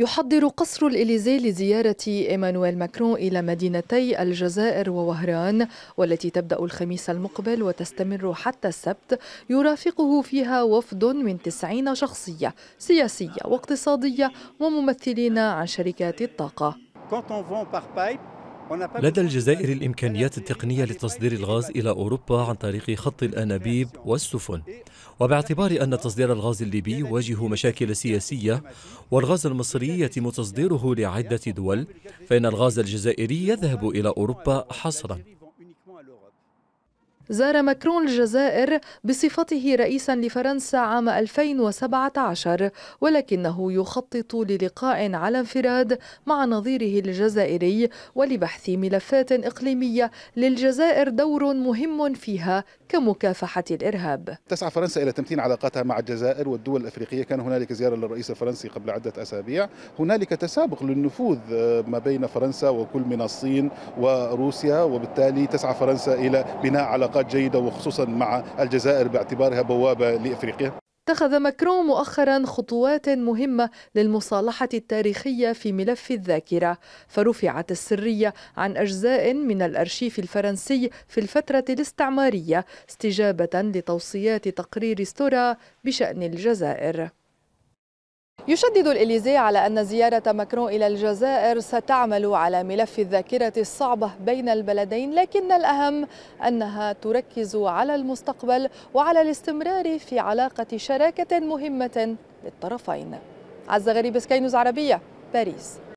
يحضر قصر الإليزي لزيارة إيمانويل ماكرون إلى مدينتي الجزائر ووهران والتي تبدأ الخميس المقبل وتستمر حتى السبت يرافقه فيها وفد من تسعين شخصية سياسية واقتصادية وممثلين عن شركات الطاقة لدى الجزائر الإمكانيات التقنية لتصدير الغاز إلى أوروبا عن طريق خط الأنابيب والسفن وباعتبار أن تصدير الغاز الليبي يواجه مشاكل سياسية والغاز المصري يتم تصديره لعدة دول فإن الغاز الجزائري يذهب إلى أوروبا حصراً زار ماكرون الجزائر بصفته رئيسا لفرنسا عام 2017 ولكنه يخطط للقاء على انفراد مع نظيره الجزائري ولبحث ملفات إقليمية للجزائر دور مهم فيها كمكافحة الإرهاب تسعى فرنسا إلى تمتين علاقاتها مع الجزائر والدول الأفريقية كان هنالك زيارة للرئيس الفرنسي قبل عدة أسابيع هنالك تسابق للنفوذ آه، ما بين فرنسا وكل من الصين وروسيا وبالتالي تسعى فرنسا إلى بناء علاقات علاقات جيدة وخصوصا مع الجزائر باعتبارها بوابة لإفريقيا اتخذ ماكرون مؤخرا خطوات مهمة للمصالحة التاريخية في ملف الذاكرة فرفعت السرية عن أجزاء من الأرشيف الفرنسي في الفترة الاستعمارية استجابة لتوصيات تقرير ستورا بشأن الجزائر يشدد الإليزي على أن زيارة ماكرون إلى الجزائر ستعمل على ملف الذاكرة الصعبة بين البلدين لكن الأهم أنها تركز على المستقبل وعلى الاستمرار في علاقة شراكة مهمة للطرفين عز غريب سكاي عربية باريس